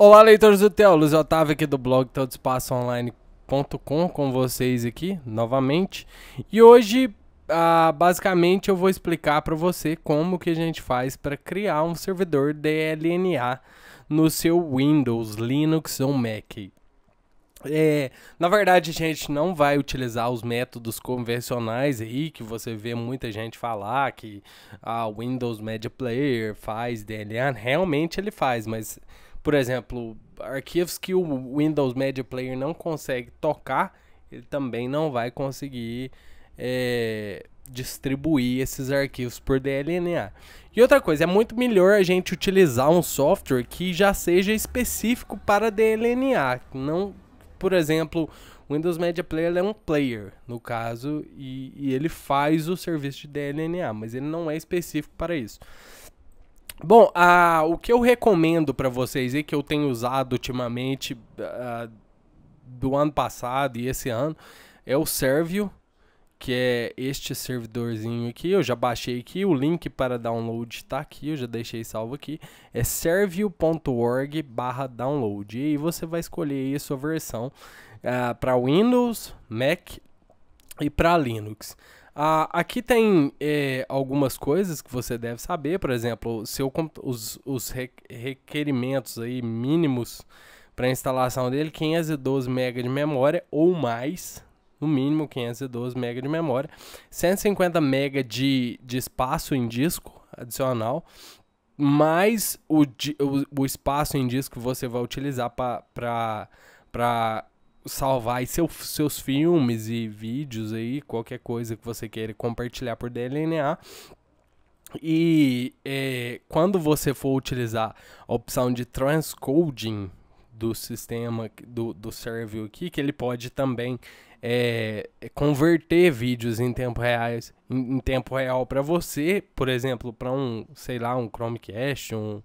Olá, leitores do Theo, Luiz Otávio aqui do blog todospaçoonline.com com vocês aqui novamente. E hoje, ah, basicamente, eu vou explicar para você como que a gente faz para criar um servidor DLNA no seu Windows, Linux ou Mac. É, na verdade, a gente não vai utilizar os métodos convencionais aí que você vê muita gente falar que a ah, Windows Media Player faz DLNA. Realmente ele faz, mas por exemplo, arquivos que o Windows Media Player não consegue tocar, ele também não vai conseguir é, distribuir esses arquivos por DLNA. E outra coisa, é muito melhor a gente utilizar um software que já seja específico para DLNA, não, por exemplo, o Windows Media Player é um player, no caso, e, e ele faz o serviço de DLNA, mas ele não é específico para isso. Bom, ah, o que eu recomendo para vocês e que eu tenho usado ultimamente ah, do ano passado e esse ano é o Servio, que é este servidorzinho aqui. Eu já baixei aqui, o link para download está aqui, eu já deixei salvo aqui. É servio.org barra download. E você vai escolher a sua versão ah, para Windows, Mac e para Linux. Ah, aqui tem eh, algumas coisas que você deve saber, por exemplo, seu, os, os requerimentos aí mínimos para instalação dele, 512 MB de memória ou mais, no mínimo 512 MB de memória, 150 MB de, de espaço em disco adicional, mais o, o, o espaço em disco que você vai utilizar para salvar seu, seus filmes e vídeos aí, qualquer coisa que você queira compartilhar por DLNA. E é, quando você for utilizar a opção de transcoding do sistema, do, do servo aqui, que ele pode também é, converter vídeos em tempo real, em, em tempo real para você, por exemplo, para um, sei lá, um Chromecast, um,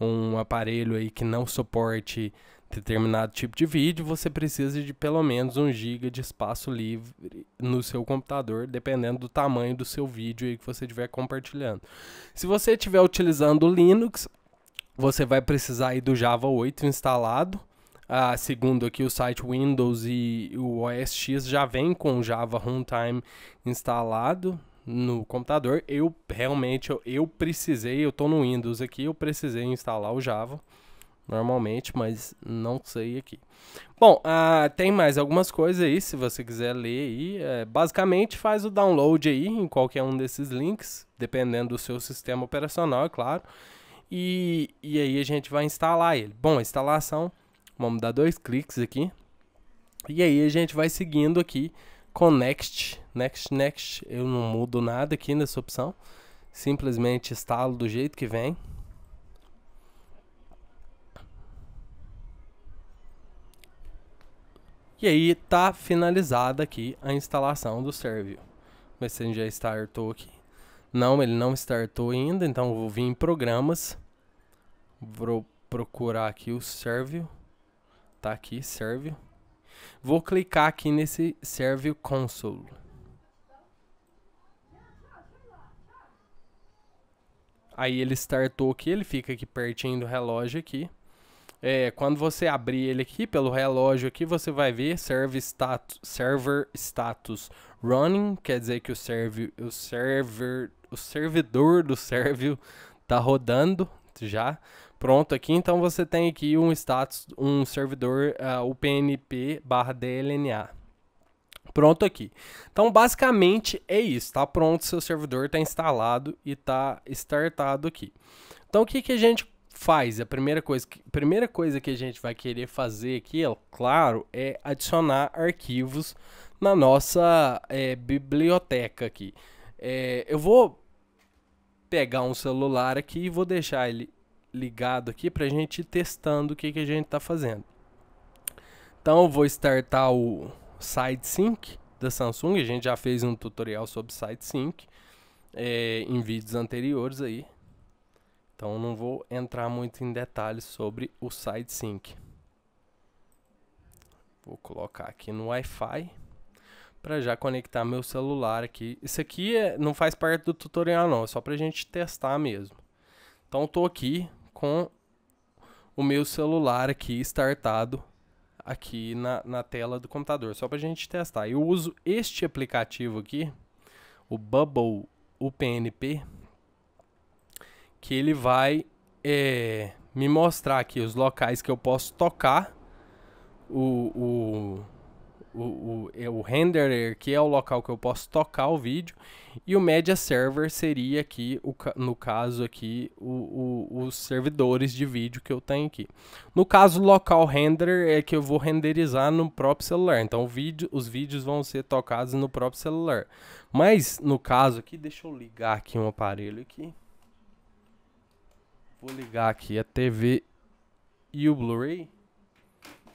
um aparelho aí que não suporte determinado tipo de vídeo, você precisa de pelo menos 1 GB de espaço livre no seu computador, dependendo do tamanho do seu vídeo que você estiver compartilhando. Se você estiver utilizando o Linux, você vai precisar aí do Java 8 instalado. Ah, segundo aqui o site Windows e o OS X já vem com o Java Runtime instalado no computador. Eu realmente eu, eu precisei, eu estou no Windows aqui, eu precisei instalar o Java normalmente, mas não sei aqui. Bom, ah, tem mais algumas coisas aí, se você quiser ler aí. É, basicamente, faz o download aí em qualquer um desses links, dependendo do seu sistema operacional, é claro. E, e aí a gente vai instalar ele. Bom, a instalação, vamos dar dois cliques aqui. E aí a gente vai seguindo aqui com Next, Next, Next. Eu não mudo nada aqui nessa opção. Simplesmente instalo do jeito que vem. E aí tá finalizada aqui a instalação do Servio. Ver se ele já startou aqui. Não, ele não startou ainda, então eu vou vir em programas. Vou procurar aqui o Servio. Tá aqui, Servio. Vou clicar aqui nesse Servio Console. Aí ele startou aqui, ele fica aqui pertinho do relógio aqui. É, quando você abrir ele aqui pelo relógio aqui, você vai ver serve status, server status running, quer dizer que o, serve, o server, o servidor do serve tá rodando já pronto aqui. Então você tem aqui um status, um servidor uh, é, UPnP/DLNA pronto aqui. Então, basicamente é isso, está pronto, seu servidor está instalado e está startado aqui. Então, o que, que a gente faz, a primeira coisa que, primeira coisa que a gente vai querer fazer aqui, é, claro, é adicionar arquivos na nossa é, biblioteca aqui. É, eu vou pegar um celular aqui e vou deixar ele ligado aqui para a gente ir testando o que, que a gente está fazendo. Então eu vou startar o SideSync da Samsung, a gente já fez um tutorial sobre SideSync é, em vídeos anteriores aí. Então não vou entrar muito em detalhes sobre o sync Vou colocar aqui no Wi-Fi para já conectar meu celular aqui. Isso aqui é, não faz parte do tutorial não, é só para a gente testar mesmo. Então estou aqui com o meu celular aqui startado aqui na, na tela do computador, só para a gente testar. Eu uso este aplicativo aqui, o Bubble UPnP que ele vai é, me mostrar aqui os locais que eu posso tocar. O, o, o, o, é, o renderer, que é o local que eu posso tocar o vídeo. E o media server seria aqui, o, no caso aqui, o, o, os servidores de vídeo que eu tenho aqui. No caso, local renderer é que eu vou renderizar no próprio celular. Então, vídeo, os vídeos vão ser tocados no próprio celular. Mas, no caso aqui, deixa eu ligar aqui um aparelho aqui. Vou ligar aqui a TV e o Blu-ray,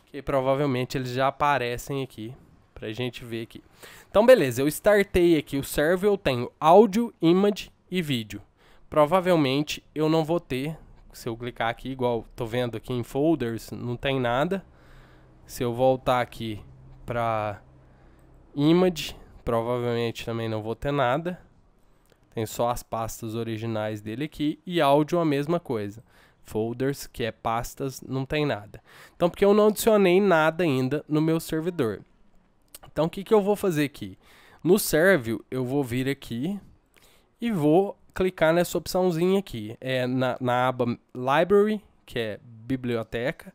que provavelmente eles já aparecem aqui pra gente ver aqui. Então beleza, eu startei aqui o server, eu tenho áudio, image e vídeo. Provavelmente eu não vou ter, se eu clicar aqui igual tô vendo aqui em folders, não tem nada. Se eu voltar aqui pra image, provavelmente também não vou ter nada tem só as pastas originais dele aqui, e áudio a mesma coisa. Folders, que é pastas, não tem nada. Então, porque eu não adicionei nada ainda no meu servidor. Então, o que, que eu vou fazer aqui? No Servio, eu vou vir aqui e vou clicar nessa opçãozinha aqui. É na, na aba Library, que é biblioteca.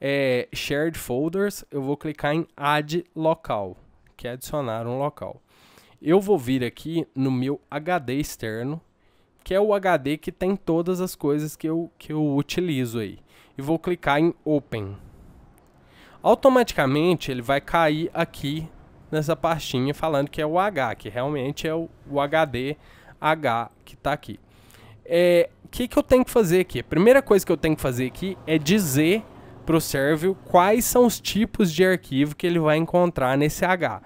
É Shared Folders, eu vou clicar em Add Local, que é adicionar um local. Eu vou vir aqui no meu HD externo, que é o HD que tem todas as coisas que eu, que eu utilizo aí. E vou clicar em Open. Automaticamente ele vai cair aqui nessa pastinha falando que é o H, que realmente é o, o HD H que está aqui. É, o que, que eu tenho que fazer aqui? A primeira coisa que eu tenho que fazer aqui é dizer para o Servio quais são os tipos de arquivo que ele vai encontrar nesse H.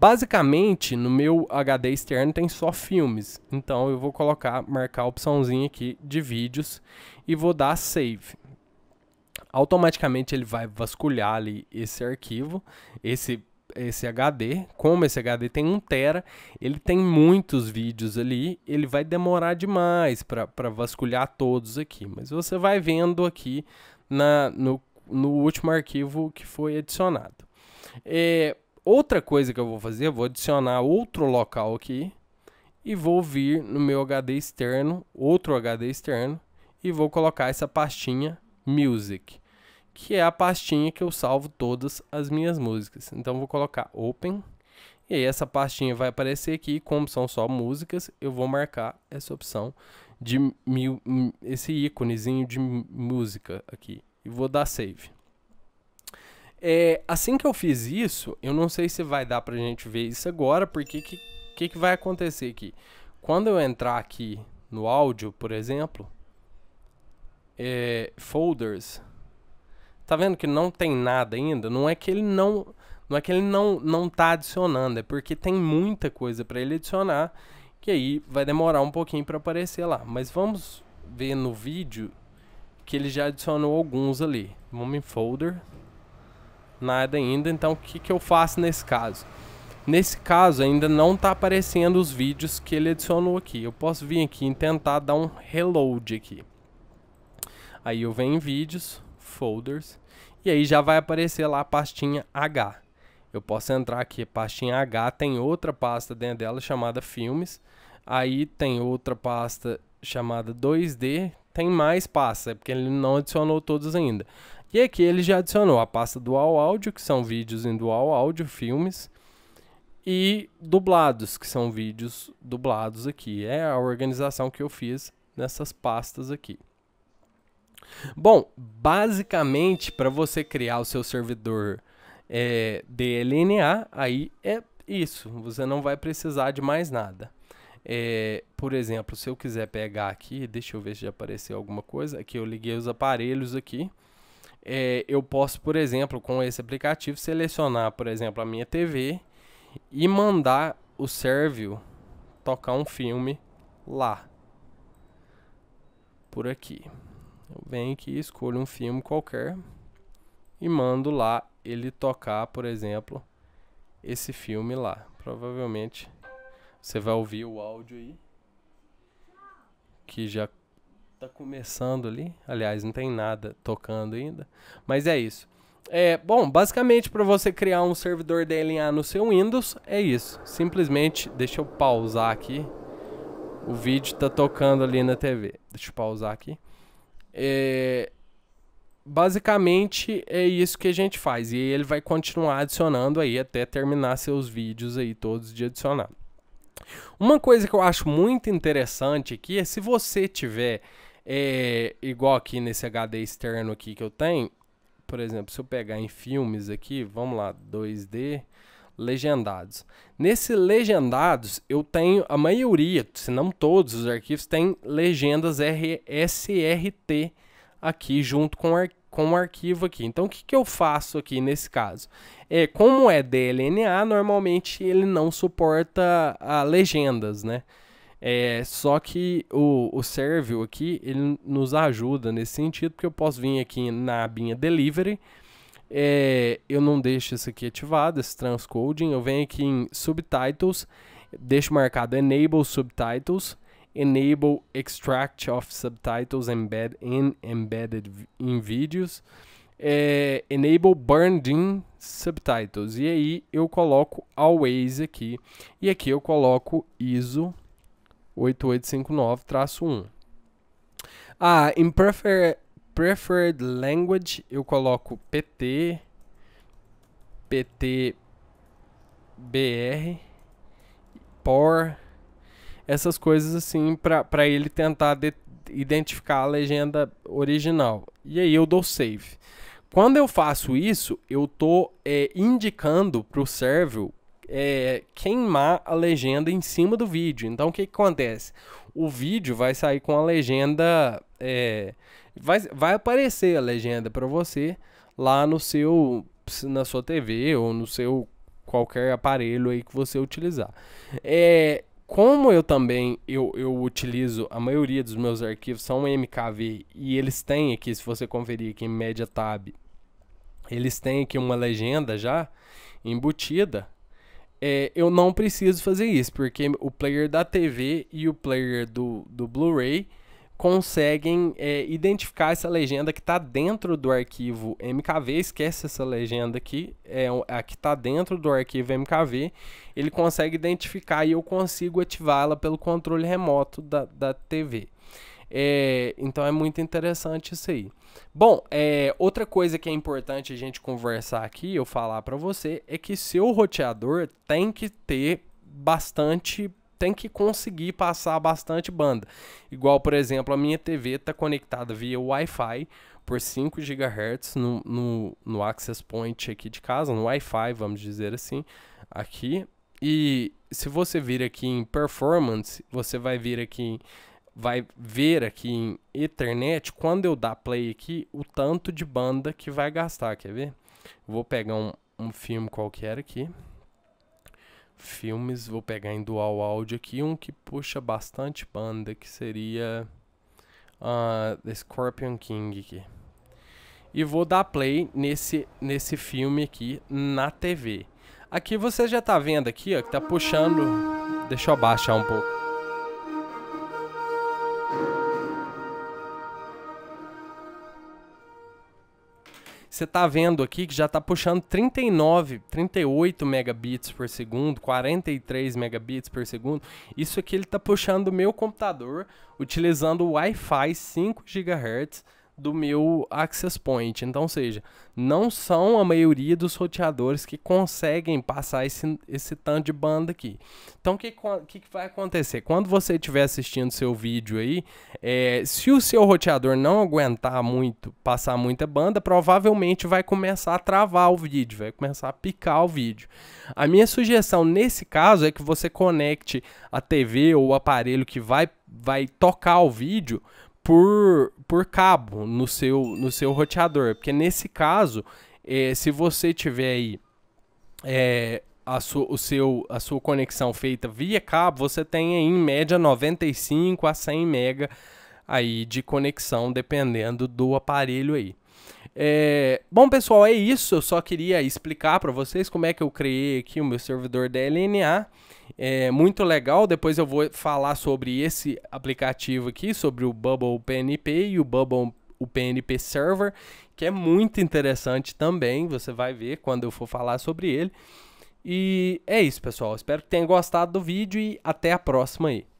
Basicamente, no meu HD externo tem só filmes, então eu vou colocar, marcar a opçãozinha aqui de vídeos e vou dar save. Automaticamente ele vai vasculhar ali esse arquivo, esse esse HD, como esse HD tem 1 tera, ele tem muitos vídeos ali, ele vai demorar demais para vasculhar todos aqui, mas você vai vendo aqui na, no, no último arquivo que foi adicionado. É, Outra coisa que eu vou fazer, eu vou adicionar outro local aqui e vou vir no meu HD externo, outro HD externo, e vou colocar essa pastinha Music, que é a pastinha que eu salvo todas as minhas músicas. Então vou colocar Open, e aí essa pastinha vai aparecer aqui, como são só músicas, eu vou marcar essa opção de esse íconezinho de música aqui, e vou dar Save. É, assim que eu fiz isso, eu não sei se vai dar pra gente ver isso agora, porque que, que, que vai acontecer aqui? Quando eu entrar aqui no áudio, por exemplo, é, folders, tá vendo que não tem nada ainda? Não é que ele não, não é que ele não não tá adicionando, é porque tem muita coisa para ele adicionar, que aí vai demorar um pouquinho para aparecer lá. Mas vamos ver no vídeo que ele já adicionou alguns ali. Vamos em folder nada ainda, então o que, que eu faço nesse caso? Nesse caso ainda não está aparecendo os vídeos que ele adicionou aqui. Eu posso vir aqui e tentar dar um reload aqui. Aí eu venho em vídeos, folders, e aí já vai aparecer lá a pastinha H. Eu posso entrar aqui, pastinha H tem outra pasta dentro dela chamada filmes, aí tem outra pasta chamada 2D, tem mais pasta, porque ele não adicionou todos ainda. E aqui ele já adicionou a pasta Dual Áudio, que são vídeos em Dual Áudio, filmes, e dublados, que são vídeos dublados aqui. É a organização que eu fiz nessas pastas aqui. Bom, basicamente, para você criar o seu servidor é, DLNA, aí é isso. Você não vai precisar de mais nada. É, por exemplo, se eu quiser pegar aqui, deixa eu ver se já apareceu alguma coisa. Aqui eu liguei os aparelhos aqui é, eu posso, por exemplo, com esse aplicativo, selecionar, por exemplo, a minha TV e mandar o Servio tocar um filme lá. Por aqui. Eu venho aqui, escolho um filme qualquer e mando lá ele tocar, por exemplo, esse filme lá. Provavelmente você vai ouvir o áudio aí que já Tá começando ali. Aliás, não tem nada tocando ainda. Mas é isso. É, bom, basicamente para você criar um servidor DLNA no seu Windows, é isso. Simplesmente, deixa eu pausar aqui. O vídeo tá tocando ali na TV. Deixa eu pausar aqui. É, basicamente é isso que a gente faz. E ele vai continuar adicionando aí até terminar seus vídeos aí todos de adicionar. Uma coisa que eu acho muito interessante aqui é se você tiver é, igual aqui nesse HD externo aqui que eu tenho, por exemplo, se eu pegar em filmes aqui, vamos lá, 2D, legendados. Nesse legendados, eu tenho a maioria, se não todos os arquivos, tem legendas RSRT aqui junto com, com o arquivo aqui. Então, o que, que eu faço aqui nesse caso? É, como é DLNA, normalmente ele não suporta a ah, legendas, né? É, só que o, o Servio aqui, ele nos ajuda nesse sentido, porque eu posso vir aqui na abinha Delivery, é, eu não deixo isso aqui ativado, esse transcoding, eu venho aqui em Subtitles, deixo marcado Enable Subtitles, enable extract of subtitles embed in embedded in videos, é, enable burned in subtitles. E aí eu coloco always aqui e aqui eu coloco ISO 8859-1. Ah, em prefer, preferred language eu coloco PT, PT, BR, POR, essas coisas assim para ele tentar de, identificar a legenda original. E aí eu dou save. Quando eu faço isso, eu tô é, indicando pro server é, queimar a legenda em cima do vídeo. Então o que, que acontece? O vídeo vai sair com a legenda, é, vai, vai aparecer a legenda para você lá no seu, na sua TV ou no seu qualquer aparelho aí que você utilizar. É, como eu também eu, eu utilizo a maioria dos meus arquivos são MKV e eles têm aqui, se você conferir aqui em média tab, eles têm aqui uma legenda já embutida. É, eu não preciso fazer isso, porque o player da TV e o player do, do Blu-ray conseguem é, identificar essa legenda que está dentro do arquivo MKV, esquece essa legenda aqui, é, a que está dentro do arquivo MKV, ele consegue identificar e eu consigo ativá-la pelo controle remoto da, da TV. É, então é muito interessante isso aí. Bom, é, outra coisa que é importante a gente conversar aqui, eu falar para você, é que seu roteador tem que ter bastante tem que conseguir passar bastante banda. Igual, por exemplo, a minha TV está conectada via Wi-Fi por 5 GHz no, no, no access point aqui de casa, no Wi-Fi, vamos dizer assim, aqui. E se você vir aqui em performance, você vai vir aqui vai ver aqui em Ethernet, quando eu dar play aqui, o tanto de banda que vai gastar, quer ver? Vou pegar um, um filme qualquer aqui filmes, vou pegar em dual áudio aqui, um que puxa bastante banda, que seria uh, ah, The Scorpion King aqui. E vou dar play nesse, nesse filme aqui na TV. Aqui você já tá vendo aqui, ó, que tá puxando... Deixa eu abaixar um pouco. você está vendo aqui que já está puxando 39, 38 megabits por segundo, 43 megabits por segundo. Isso aqui ele está puxando o meu computador utilizando o Wi-Fi 5 GHz do meu access point. Então, seja, não são a maioria dos roteadores que conseguem passar esse, esse tanto de banda aqui. Então, o que, que, que, vai acontecer? Quando você estiver assistindo seu vídeo aí, é, se o seu roteador não aguentar muito, passar muita banda, provavelmente vai começar a travar o vídeo, vai começar a picar o vídeo. A minha sugestão nesse caso é que você conecte a TV ou o aparelho que vai, vai tocar o vídeo por, por cabo no seu, no seu roteador. Porque nesse caso, é, se você tiver aí é, a, sua, o seu, a sua conexão feita via cabo, você tem aí, em média 95 a 100 mega aí de conexão, dependendo do aparelho aí. É... Bom, pessoal, é isso. Eu só queria explicar para vocês como é que eu criei aqui o meu servidor DLNA. É muito legal. Depois eu vou falar sobre esse aplicativo aqui, sobre o Bubble PNP e o Bubble o PNP Server, que é muito interessante também. Você vai ver quando eu for falar sobre ele. E é isso, pessoal. Espero que tenham gostado do vídeo e até a próxima aí.